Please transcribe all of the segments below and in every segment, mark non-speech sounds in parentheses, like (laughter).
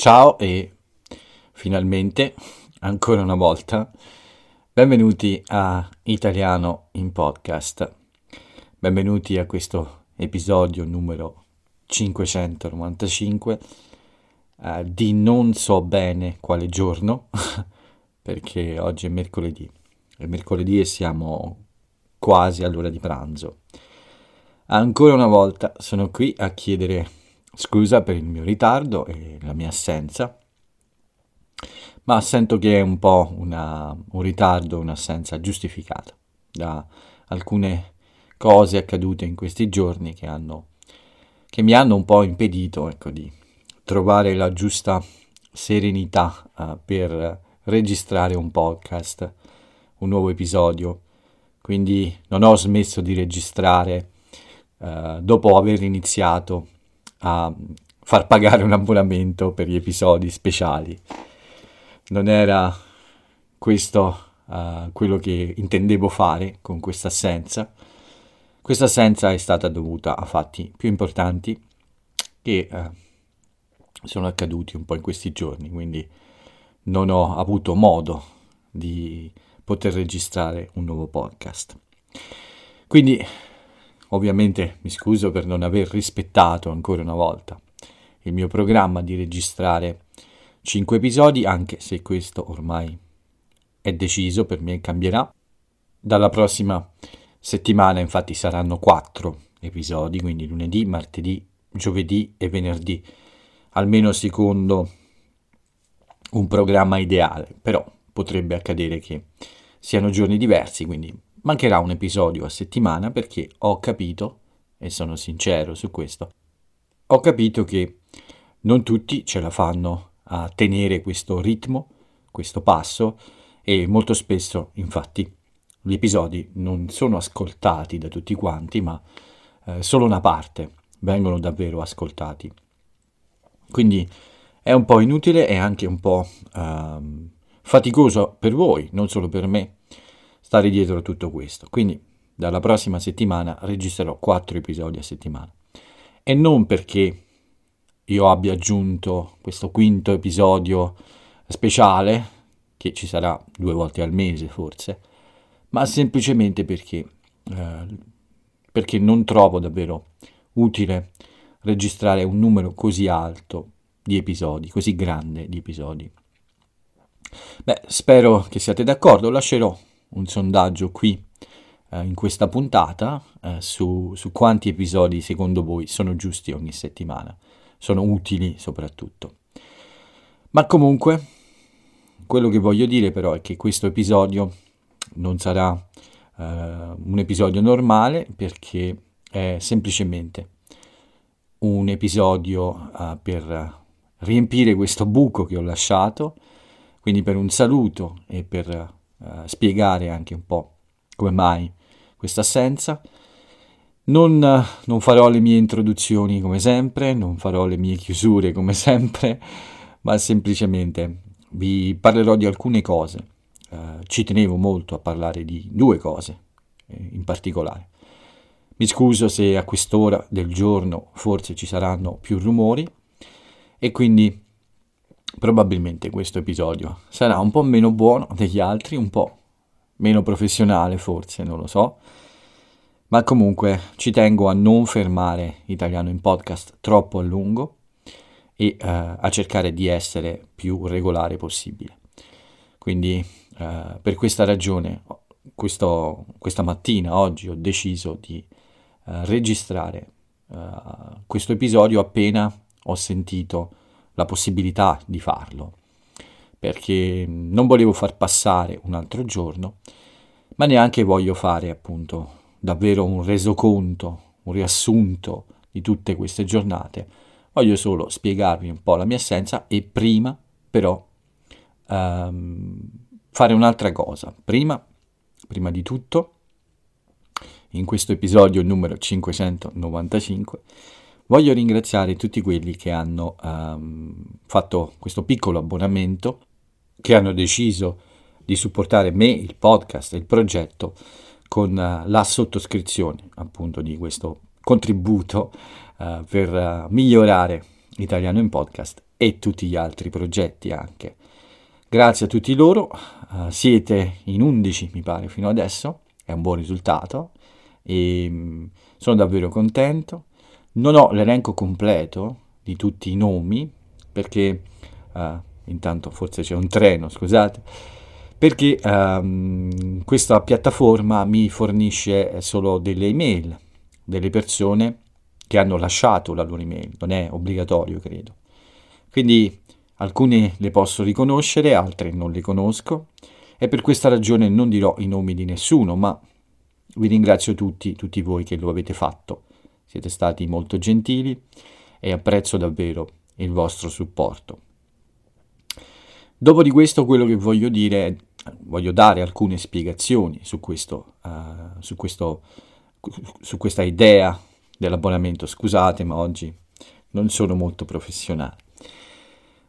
Ciao e finalmente, ancora una volta, benvenuti a Italiano in Podcast. Benvenuti a questo episodio numero 595 eh, di non so bene quale giorno, (laughs) perché oggi è mercoledì. È mercoledì e siamo quasi all'ora di pranzo. Ancora una volta sono qui a chiedere Scusa per il mio ritardo e la mia assenza, ma sento che è un po' una, un ritardo, un'assenza giustificata da alcune cose accadute in questi giorni che, hanno, che mi hanno un po' impedito ecco, di trovare la giusta serenità eh, per registrare un podcast, un nuovo episodio. Quindi non ho smesso di registrare eh, dopo aver iniziato a far pagare un abbonamento per gli episodi speciali. Non era questo uh, quello che intendevo fare con questa assenza. Questa assenza è stata dovuta a fatti più importanti che uh, sono accaduti un po' in questi giorni, quindi non ho avuto modo di poter registrare un nuovo podcast. Quindi Ovviamente mi scuso per non aver rispettato ancora una volta il mio programma di registrare 5 episodi, anche se questo ormai è deciso, per me cambierà. Dalla prossima settimana infatti saranno 4 episodi, quindi lunedì, martedì, giovedì e venerdì, almeno secondo un programma ideale, però potrebbe accadere che siano giorni diversi, quindi Mancherà un episodio a settimana perché ho capito, e sono sincero su questo, ho capito che non tutti ce la fanno a tenere questo ritmo, questo passo e molto spesso infatti gli episodi non sono ascoltati da tutti quanti ma eh, solo una parte vengono davvero ascoltati. Quindi è un po' inutile e anche un po' eh, faticoso per voi, non solo per me, stare dietro a tutto questo. Quindi dalla prossima settimana registrerò quattro episodi a settimana. E non perché io abbia aggiunto questo quinto episodio speciale, che ci sarà due volte al mese forse, ma semplicemente perché, eh, perché non trovo davvero utile registrare un numero così alto di episodi, così grande di episodi. Beh, spero che siate d'accordo, lascerò un sondaggio qui eh, in questa puntata eh, su, su quanti episodi secondo voi sono giusti ogni settimana, sono utili soprattutto. Ma comunque, quello che voglio dire però è che questo episodio non sarà eh, un episodio normale perché è semplicemente un episodio eh, per riempire questo buco che ho lasciato, quindi per un saluto e per eh, spiegare anche un po' come mai questa assenza. Non, non, farò le mie introduzioni come sempre, non farò le mie chiusure come (laughs) sempre, ma semplicemente vi parlerò di alcune cose. Eh, ci tenevo molto a parlare di due cose eh, in particolare. Mi scuso se a quest'ora del giorno forse ci saranno più rumori e quindi probabilmente questo episodio sarà un po' meno buono degli altri, un po' meno professionale forse, non lo so. Ma comunque ci tengo a non fermare Italiano in podcast troppo a lungo e eh, a cercare di essere più regolare possibile. Quindi eh, per questa ragione questo, questa mattina, oggi, ho deciso di eh, registrare eh, questo episodio appena ho sentito la possibilità di farlo, perché non volevo far passare un altro giorno, ma neanche voglio fare appunto davvero un resoconto, un riassunto di tutte queste giornate, voglio solo spiegarvi un po' la mia assenza e prima però ehm, fare un'altra cosa. Prima, prima di tutto, in questo episodio numero 595, Voglio ringraziare tutti quelli che hanno um, fatto questo piccolo abbonamento, che hanno deciso di supportare me, il podcast e il progetto con uh, la sottoscrizione appunto di questo contributo uh, per uh, migliorare Italiano in Podcast e tutti gli altri progetti anche. Grazie a tutti loro, siete in 11 mi pare fino adesso, è un buon risultato e um, sono davvero contento non ho l'elenco completo di tutti i nomi, perché uh, intanto forse c'è un treno, scusate, perché um, questa piattaforma mi fornisce solo delle email delle persone che hanno lasciato la loro email, non è obbligatorio credo. Quindi alcune le posso riconoscere, altre non le conosco e per questa ragione non dirò i nomi di nessuno, ma vi ringrazio tutti, tutti voi che lo avete fatto siete stati molto gentili e apprezzo davvero il vostro supporto. Dopo di questo quello che voglio dire, voglio dare alcune spiegazioni su, questo, uh, su, questo, su questa idea dell'abbonamento, scusate ma oggi non sono molto professionale.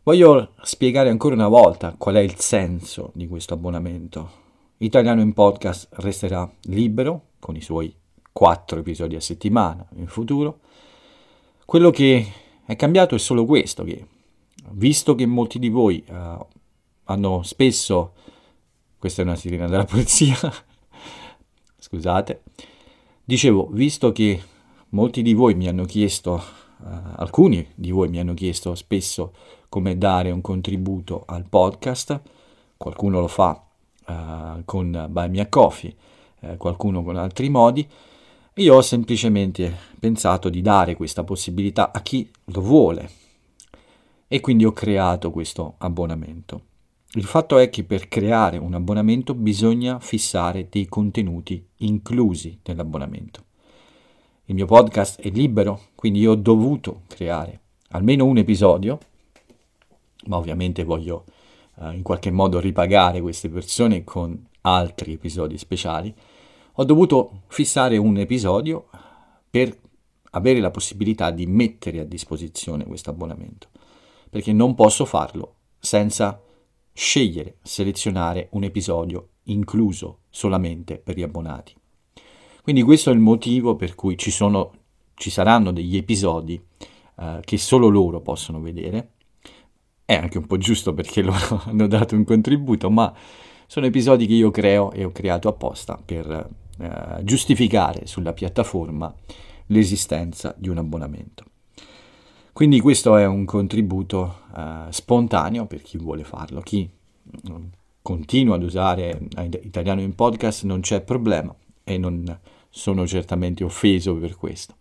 Voglio spiegare ancora una volta qual è il senso di questo abbonamento. Italiano in podcast resterà libero con i suoi 4 episodi a settimana in futuro. Quello che è cambiato è solo questo, che visto che molti di voi uh, hanno spesso, questa è una sirena della polizia, (laughs) scusate, dicevo, visto che molti di voi mi hanno chiesto, uh, alcuni di voi mi hanno chiesto spesso come dare un contributo al podcast, qualcuno lo fa uh, con Buy Me a Coffee, qualcuno con altri modi, io ho semplicemente pensato di dare questa possibilità a chi lo vuole e quindi ho creato questo abbonamento. Il fatto è che per creare un abbonamento bisogna fissare dei contenuti inclusi nell'abbonamento. Il mio podcast è libero, quindi io ho dovuto creare almeno un episodio, ma ovviamente voglio eh, in qualche modo ripagare queste persone con altri episodi speciali, ho dovuto fissare un episodio per avere la possibilità di mettere a disposizione questo abbonamento, perché non posso farlo senza scegliere, selezionare un episodio incluso solamente per gli abbonati. Quindi questo è il motivo per cui ci, sono, ci saranno degli episodi eh, che solo loro possono vedere. È anche un po' giusto perché (laughs) loro hanno dato un contributo, ma sono episodi che io creo e ho creato apposta per eh, giustificare sulla piattaforma l'esistenza di un abbonamento. Quindi questo è un contributo eh, spontaneo per chi vuole farlo, chi mm, continua ad usare Italiano in podcast non c'è problema e non sono certamente offeso per questo.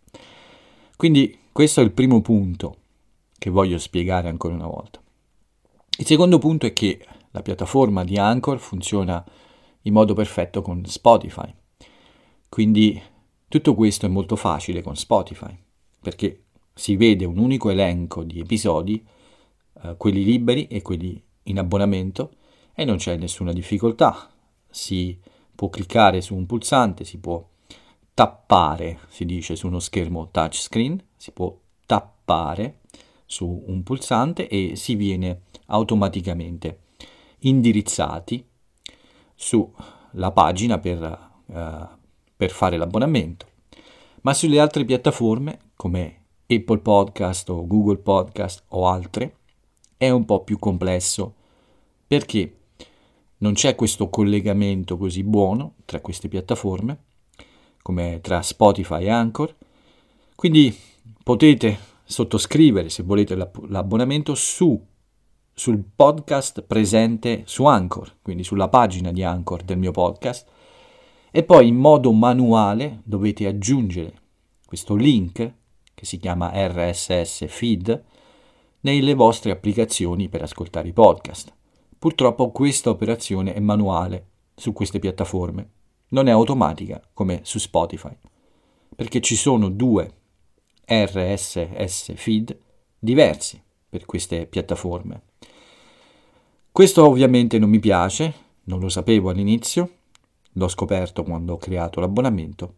Quindi questo è il primo punto che voglio spiegare ancora una volta. Il secondo punto è che la piattaforma di Anchor funziona in modo perfetto con Spotify. Quindi tutto questo è molto facile con Spotify, perché si vede un unico elenco di episodi, eh, quelli liberi e quelli in abbonamento, e non c'è nessuna difficoltà. Si può cliccare su un pulsante, si può tappare, si dice su uno schermo touchscreen, si può tappare su un pulsante e si viene automaticamente indirizzati sulla pagina per eh, per fare l'abbonamento, ma sulle altre piattaforme come Apple Podcast o Google Podcast o altre è un po' più complesso perché non c'è questo collegamento così buono tra queste piattaforme come tra Spotify e Anchor, quindi potete sottoscrivere se volete l'abbonamento su sul podcast presente su Anchor, quindi sulla pagina di Anchor del mio podcast e poi in modo manuale dovete aggiungere questo link che si chiama RSS feed nelle vostre applicazioni per ascoltare i podcast. Purtroppo questa operazione è manuale su queste piattaforme, non è automatica come su Spotify, perché ci sono due RSS feed diversi per queste piattaforme. Questo ovviamente non mi piace, non lo sapevo all'inizio, l'ho scoperto quando ho creato l'abbonamento,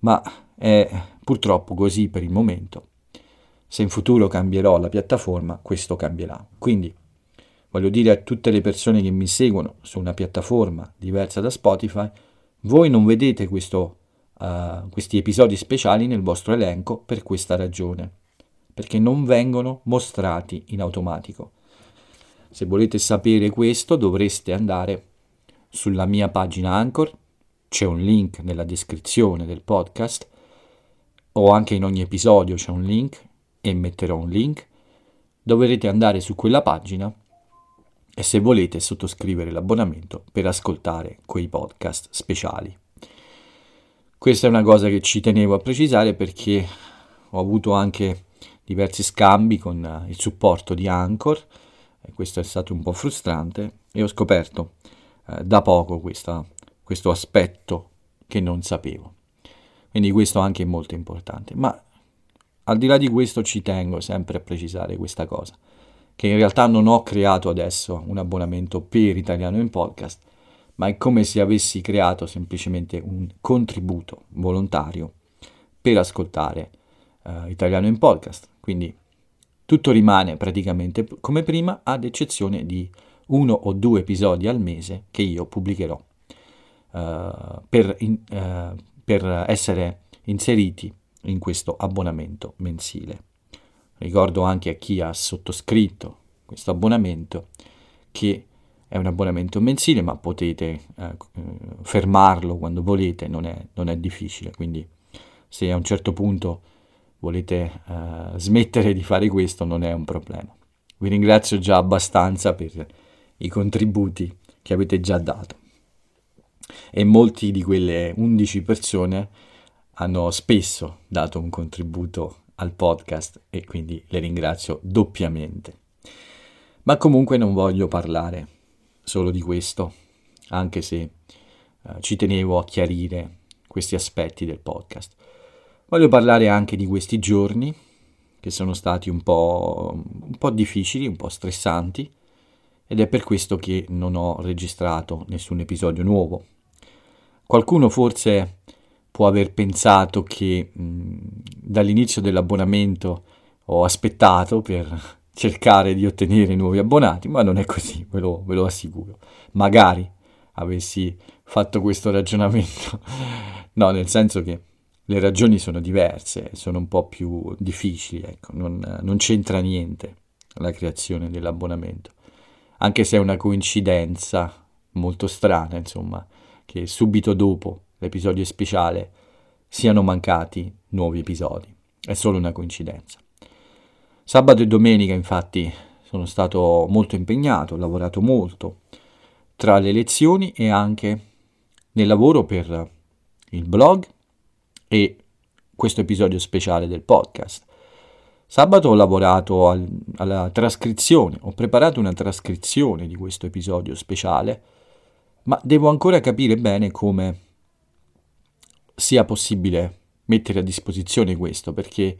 ma è purtroppo così per il momento. Se in futuro cambierò la piattaforma, questo cambierà. Quindi voglio dire a tutte le persone che mi seguono su una piattaforma diversa da Spotify, voi non vedete questo, uh, questi episodi speciali nel vostro elenco per questa ragione, perché non vengono mostrati in automatico. Se volete sapere questo dovreste andare sulla mia pagina Anchor, c'è un link nella descrizione del podcast o anche in ogni episodio c'è un link e metterò un link. Dovrete andare su quella pagina e se volete sottoscrivere l'abbonamento per ascoltare quei podcast speciali. Questa è una cosa che ci tenevo a precisare perché ho avuto anche diversi scambi con il supporto di Anchor, e questo è stato un po' frustrante e ho scoperto eh, da poco questa, questo aspetto che non sapevo. Quindi questo anche è molto importante. Ma al di là di questo ci tengo sempre a precisare questa cosa, che in realtà non ho creato adesso un abbonamento per Italiano in Podcast, ma è come se avessi creato semplicemente un contributo volontario per ascoltare eh, Italiano in Podcast. Quindi tutto rimane praticamente come prima, ad eccezione di uno o due episodi al mese che io pubblicherò uh, per, in, uh, per essere inseriti in questo abbonamento mensile. Ricordo anche a chi ha sottoscritto questo abbonamento che è un abbonamento mensile, ma potete eh, fermarlo quando volete, non è, non è, difficile. Quindi se a un certo punto volete eh, smettere di fare questo non è un problema. Vi ringrazio già abbastanza per i contributi che avete già dato. E molti di quelle 11 persone hanno spesso dato un contributo al podcast e quindi le ringrazio doppiamente. Ma comunque non voglio parlare solo di questo, anche se eh, ci tenevo a chiarire questi aspetti del podcast. Voglio parlare anche di questi giorni che sono stati un po', un po difficili, un po' stressanti, ed è per questo che non ho registrato nessun episodio nuovo. Qualcuno forse può aver pensato che mh, dall'inizio dell'abbonamento ho aspettato per (laughs) cercare di ottenere nuovi abbonati, ma non è così, ve lo, ve lo assicuro. Magari avessi fatto questo (laughs) ragionamento, no, nel senso che le ragioni sono diverse, sono un po' più difficili, ecco, non, non c'entra niente la creazione dell'abbonamento anche se è una coincidenza molto strana, insomma, che subito dopo l'episodio speciale siano mancati nuovi episodi. È solo una coincidenza. Sabato e domenica, infatti, sono stato molto impegnato, ho lavorato molto tra le lezioni e anche nel lavoro per il blog e questo episodio speciale del podcast. Sabato ho lavorato al, alla trascrizione, ho preparato una trascrizione di questo episodio speciale, ma devo ancora capire bene come sia possibile mettere a disposizione questo, perché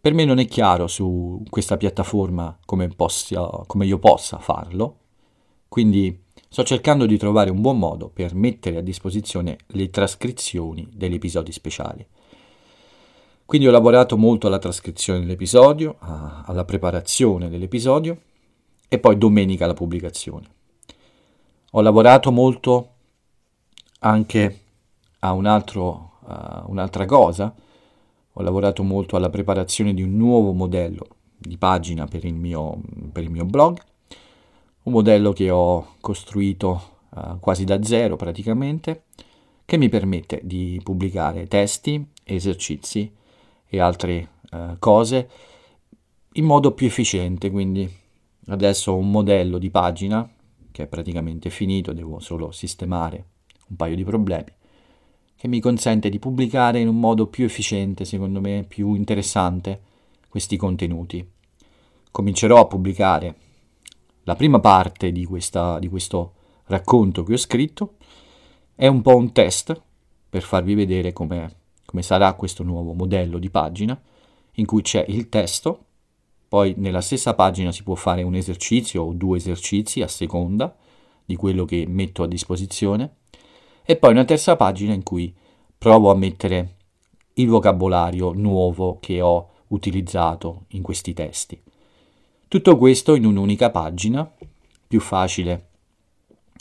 per me non è chiaro su questa piattaforma come, possa, come io possa farlo, quindi sto cercando di trovare un buon modo per mettere a disposizione le trascrizioni degli episodi speciali. Quindi ho lavorato molto alla trascrizione dell'episodio, a, alla preparazione dell'episodio e poi domenica la pubblicazione. Ho lavorato molto anche a un altro, uh, un'altra cosa, ho lavorato molto alla preparazione di un nuovo modello di pagina per il mio, per il mio blog, un modello che ho costruito uh, quasi da zero praticamente, che mi permette di pubblicare testi, esercizi e altre eh, cose in modo più efficiente, quindi adesso ho un modello di pagina che è praticamente finito, devo solo sistemare un paio di problemi, che mi consente di pubblicare in un modo più efficiente, secondo me, più interessante questi contenuti. Comincerò a pubblicare la prima parte di, questa, di questo racconto che ho scritto, è un po' un test per farvi vedere come come sarà questo nuovo modello di pagina, in cui c'è il testo, poi nella stessa pagina si può fare un esercizio o due esercizi a seconda di quello che metto a disposizione, e poi una terza pagina in cui provo a mettere il vocabolario nuovo che ho utilizzato in questi testi. Tutto questo in un'unica pagina, più facile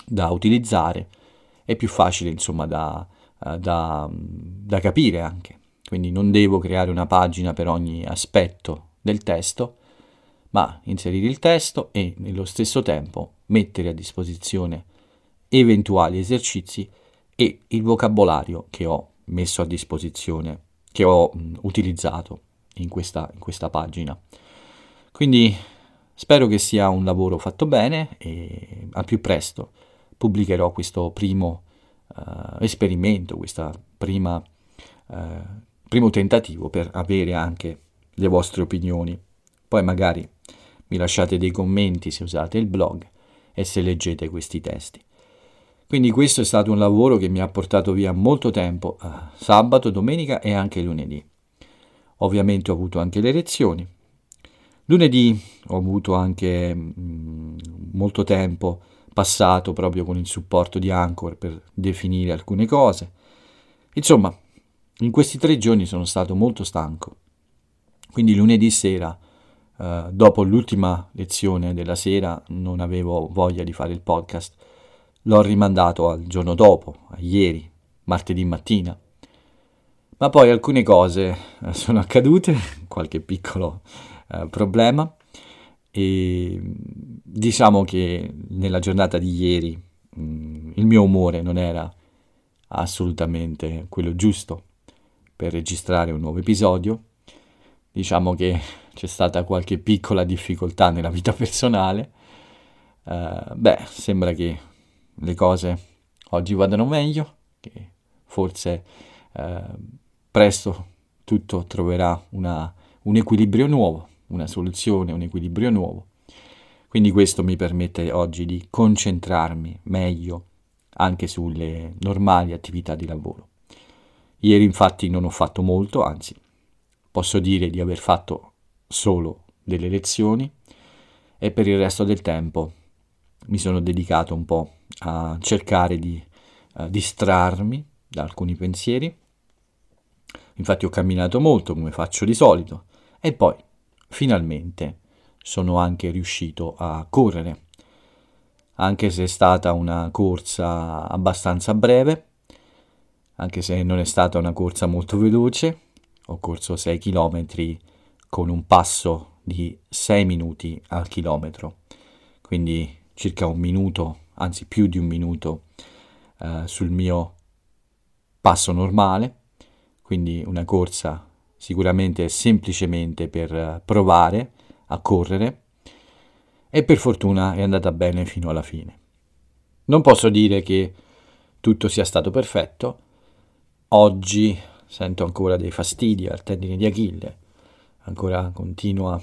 da utilizzare e più facile insomma da, eh, da mm, da capire anche. Quindi non devo creare una pagina per ogni aspetto del testo, ma inserire il testo e nello stesso tempo mettere a disposizione eventuali esercizi e il vocabolario che ho messo a disposizione, che ho utilizzato in questa, in questa pagina. Quindi spero che sia un lavoro fatto bene e al più presto pubblicherò questo primo eh, esperimento, questa prima eh, primo tentativo per avere anche le vostre opinioni. Poi magari mi lasciate dei commenti se usate il blog e se leggete questi testi. Quindi questo è stato un lavoro che mi ha portato via molto tempo, eh, sabato, domenica e anche lunedì. Ovviamente ho avuto anche le lezioni. Lunedì ho avuto anche mh, mm, molto tempo passato proprio con il supporto di Anchor per definire alcune cose. Insomma, in questi tre giorni sono stato molto stanco, quindi lunedì sera, eh, dopo l'ultima lezione della sera, non avevo voglia di fare il podcast, l'ho rimandato al giorno dopo, a ieri, martedì mattina. Ma poi alcune cose eh, sono accadute, (laughs) qualche piccolo eh, problema, e diciamo che nella giornata di ieri mh, mm, il mio umore non era assolutamente quello giusto per registrare un nuovo episodio. Diciamo che c'è stata qualche piccola difficoltà nella vita personale. Uh, beh, sembra che le cose oggi vadano meglio, che forse uh, presto tutto troverà una, un equilibrio nuovo, una soluzione, un equilibrio nuovo. Quindi questo mi permette oggi di concentrarmi meglio anche sulle normali attività di lavoro. Ieri infatti non ho fatto molto, anzi posso dire di aver fatto solo delle lezioni e per il resto del tempo mi sono dedicato un po' a cercare di eh, distrarmi da alcuni pensieri. Infatti ho camminato molto come faccio di solito e poi finalmente sono anche riuscito a correre, anche se è stata una corsa abbastanza breve anche se non è stata una corsa molto veloce, ho corso 6 km con un passo di 6 minuti al chilometro, quindi circa un minuto, anzi più di un minuto eh, sul mio passo normale, quindi una corsa sicuramente semplicemente per eh, provare a correre e per fortuna è andata bene fino alla fine. Non posso dire che tutto sia stato perfetto, Oggi sento ancora dei fastidi al tendine di Achille, ancora continua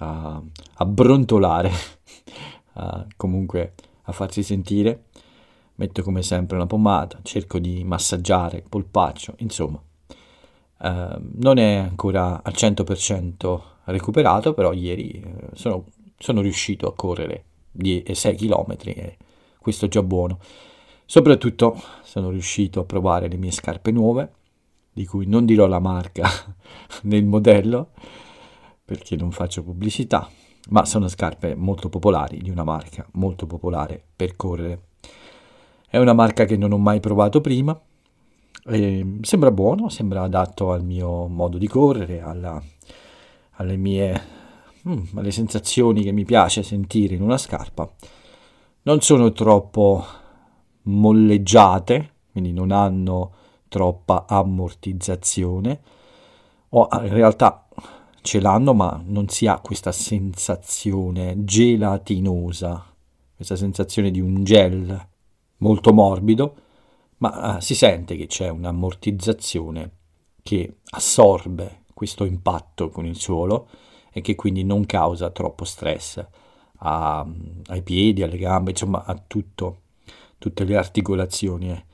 a, a brontolare, (laughs) a, comunque a farsi sentire. Metto come sempre una pomata, cerco di massaggiare il polpaccio, insomma. Eh, non è ancora al 100% recuperato, però ieri eh, sono, sono riuscito a correre 6 km e questo è già buono. Soprattutto sono riuscito a provare le mie scarpe nuove, di cui non dirò la marca (laughs) nel modello, perché non faccio pubblicità, ma sono scarpe molto popolari, di una marca molto popolare per correre. È una marca che non ho mai provato prima, sembra buono, sembra adatto al mio modo di correre, alla, alle mie mm, alle sensazioni che mi piace sentire in una scarpa. Non sono troppo molleggiate, quindi non hanno troppa ammortizzazione, o ah, in realtà ce l'hanno ma non si ha questa sensazione gelatinosa, questa sensazione di un gel molto morbido, ma ah, si sente che c'è un'ammortizzazione che assorbe questo impatto con il suolo e che quindi non causa troppo stress a, mm, ai piedi, alle gambe, insomma a tutto tutte le articolazioni. Eh.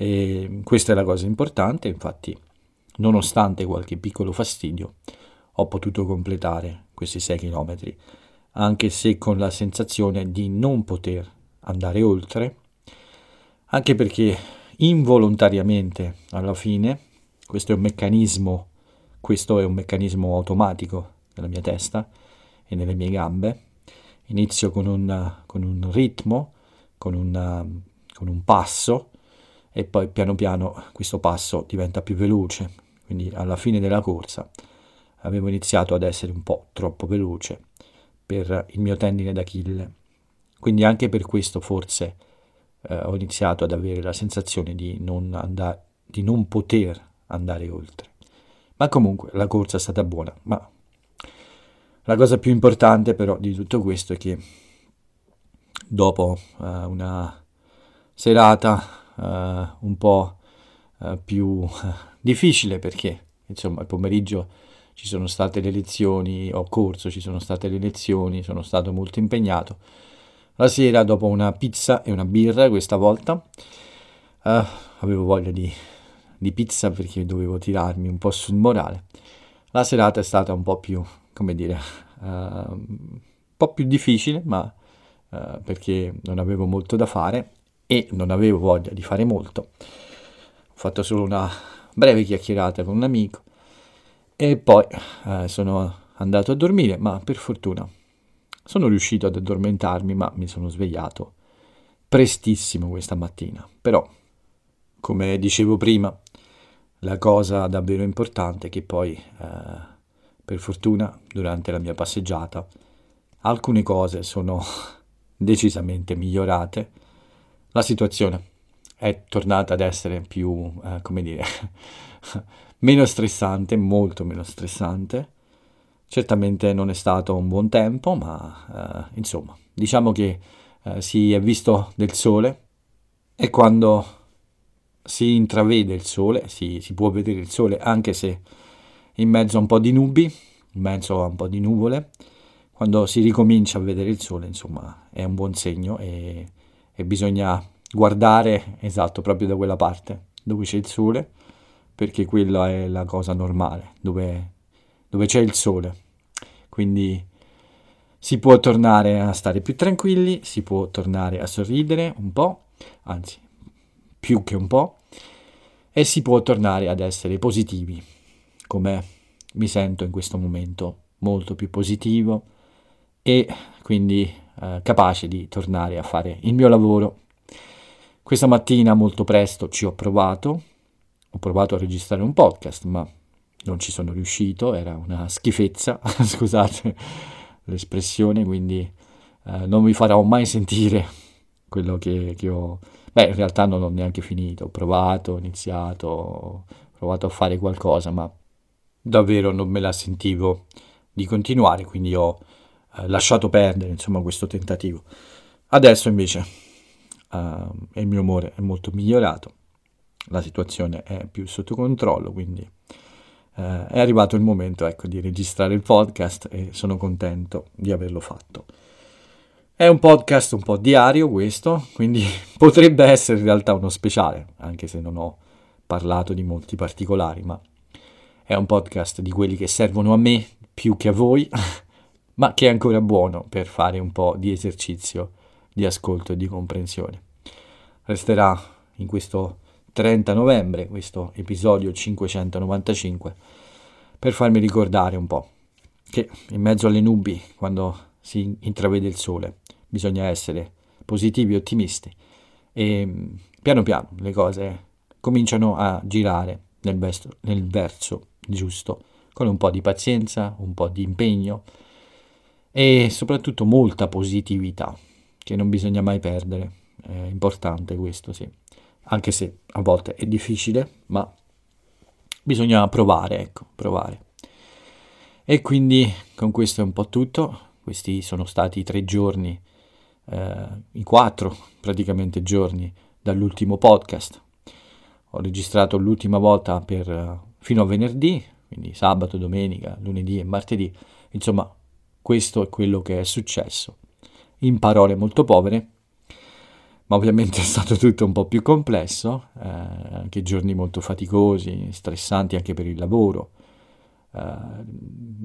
E questa è la cosa importante, infatti, nonostante qualche piccolo fastidio, ho potuto completare questi 6 km, anche se con la sensazione di non poter andare oltre, anche perché involontariamente alla fine, questo è un meccanismo, questo è un meccanismo automatico nella mia testa e nelle mie gambe, inizio con un, con un ritmo, con una con un passo e poi piano piano questo passo diventa più veloce. Quindi alla fine della corsa avevo iniziato ad essere un po' troppo veloce per il mio tendine d'Achille. Quindi anche per questo forse eh, ho iniziato ad avere la sensazione di non, andare, di non poter andare oltre. Ma comunque la corsa è stata buona. Ma la cosa più importante però di tutto questo è che dopo eh, una serata eh, un po' eh, più (laughs) difficile perché insomma il pomeriggio ci sono state le lezioni, ho corso, ci sono state le lezioni, sono stato molto impegnato. La sera dopo una pizza e una birra questa volta eh, avevo voglia di, di pizza perché dovevo tirarmi un po' sul morale. La serata è stata un po' più, come dire, eh, un po' più difficile ma eh, perché non avevo molto da fare e non avevo voglia di fare molto. Ho fatto solo una breve chiacchierata con un amico e poi eh, sono andato a dormire, ma per fortuna sono riuscito ad addormentarmi, ma mi sono svegliato prestissimo questa mattina. Però, come dicevo prima, la cosa davvero importante è che poi, eh, per fortuna, durante la mia passeggiata, alcune cose sono (laughs) decisamente migliorate la situazione è tornata ad essere più, eh, come dire, (laughs) meno stressante, molto meno stressante. Certamente non è stato un buon tempo, ma eh, insomma, diciamo che eh, si è visto del sole e quando si intravede il sole, si, si, può vedere il sole anche se in mezzo a un po' di nubi, in mezzo a un po' di nuvole, quando si ricomincia a vedere il sole, insomma, è un buon segno e e bisogna guardare esatto proprio da quella parte dove c'è il sole perché quella è la cosa normale dove, dove c'è il sole quindi si può tornare a stare più tranquilli si può tornare a sorridere un po' anzi più che un po' e si può tornare ad essere positivi come mi sento in questo momento molto più positivo e quindi eh, capace di tornare a fare il mio lavoro. Questa mattina molto presto ci ho provato, ho provato a registrare un podcast, ma non ci sono riuscito, era una schifezza, (laughs) scusate l'espressione, quindi eh, non vi farò mai sentire quello che, che ho... Beh, in realtà non ho neanche finito, ho provato, ho iniziato, ho provato a fare qualcosa, ma davvero non me la sentivo di continuare, quindi ho eh, lasciato perdere insomma, questo tentativo. Adesso invece uh, il mio umore è molto migliorato, la situazione è più sotto controllo, quindi uh, è arrivato il momento ecco, di registrare il podcast e sono contento di averlo fatto. È un podcast un po' diario questo, quindi (laughs) potrebbe essere in realtà uno speciale, anche se non ho parlato di molti particolari, ma è un podcast di quelli che servono a me più che a voi. (laughs) ma che è ancora buono per fare un po' di esercizio di ascolto e di comprensione. Resterà in questo 30 novembre, questo episodio 595, per farmi ricordare un po' che in mezzo alle nubi, quando si intravede il sole, bisogna essere positivi e ottimisti e mm, piano piano le cose cominciano a girare nel, best- nel verso giusto, con un po' di pazienza, un po' di impegno, e soprattutto molta positività che non bisogna mai perdere, è importante questo sì, anche se a volte è difficile, ma bisogna provare, ecco, provare. E quindi con questo è un po' tutto, questi sono stati i tre giorni, eh, i quattro praticamente giorni dall'ultimo podcast. Ho registrato l'ultima volta per, eh, fino a venerdì, quindi sabato, domenica, lunedì e martedì, insomma questo è quello che è successo. In parole molto povere, ma ovviamente (laughs) è stato tutto un po' più complesso, eh, anche giorni molto faticosi, stressanti anche per il lavoro. Eh,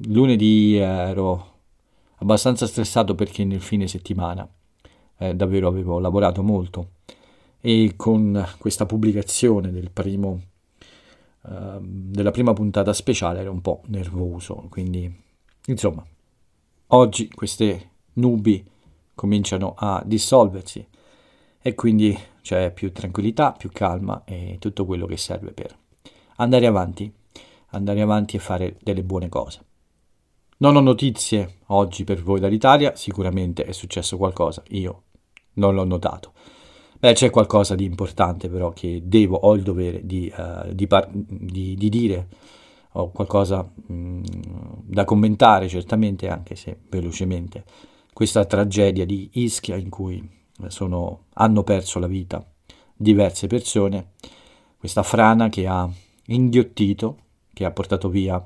lunedì ero abbastanza stressato perché nel fine settimana eh, davvero avevo lavorato molto e con questa pubblicazione del primo, ehm, della prima puntata speciale ero un po' nervoso, quindi insomma Oggi queste nubi cominciano a dissolversi e quindi c'è più tranquillità, più calma e tutto quello che serve per andare avanti, andare avanti e fare delle buone cose. Non ho notizie oggi per voi dall'Italia, sicuramente è successo qualcosa, io non l'ho notato. Beh, c'è qualcosa di importante però che devo, ho il dovere di, uh, di, par- di, di dire ho qualcosa mh, mm, da commentare certamente, anche se velocemente, questa tragedia di Ischia in cui sono, hanno perso la vita diverse persone, questa frana che ha inghiottito, che ha portato via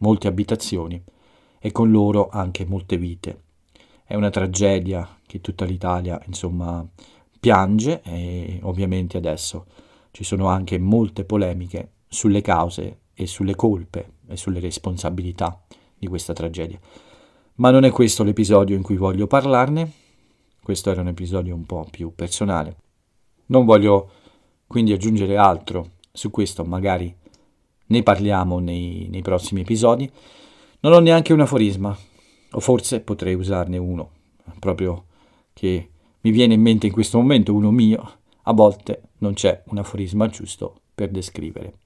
molte abitazioni e con loro anche molte vite. È una tragedia che tutta l'Italia, insomma, piange e ovviamente adesso ci sono anche molte polemiche sulle cause e sulle colpe e sulle responsabilità di questa tragedia. Ma non è questo l'episodio in cui voglio parlarne, questo era un episodio un po' più personale. Non voglio quindi aggiungere altro su questo, magari ne parliamo nei, nei prossimi episodi. Non ho neanche un aforisma, o forse potrei usarne uno, proprio che mi viene in mente in questo momento uno mio, a volte non c'è un aforisma giusto per descrivere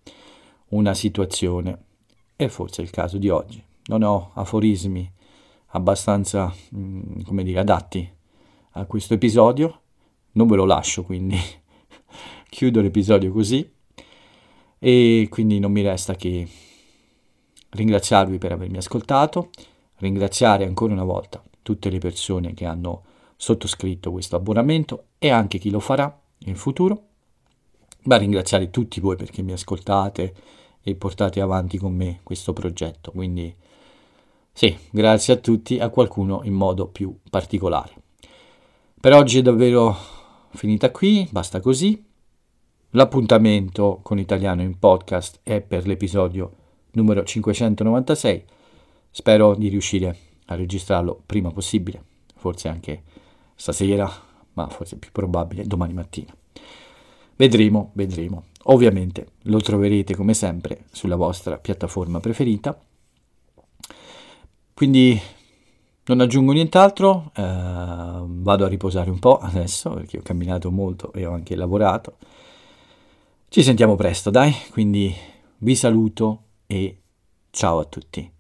una situazione. E forse è il caso di oggi. Non ho aforismi abbastanza, mh, mm, come dire, adatti a questo episodio. Non ve lo lascio, quindi (laughs) chiudo l'episodio così. E quindi non mi resta che ringraziarvi per avermi ascoltato, ringraziare ancora una volta tutte le persone che hanno sottoscritto questo abbonamento e anche chi lo farà in futuro. Ma ringraziare tutti voi perché mi ascoltate, e portate avanti con me questo progetto. Quindi sì, grazie a tutti, a qualcuno in modo più particolare. Per oggi è davvero finita qui, basta così. L'appuntamento con Italiano in podcast è per l'episodio numero 596. Spero di riuscire a registrarlo prima possibile, forse anche stasera, ma forse più probabile domani mattina. Vedremo, vedremo. Ovviamente lo troverete come sempre sulla vostra piattaforma preferita. Quindi non aggiungo nient'altro, eh, vado a riposare un po' adesso perché ho camminato molto e ho anche lavorato. Ci sentiamo presto, dai, quindi vi saluto e ciao a tutti.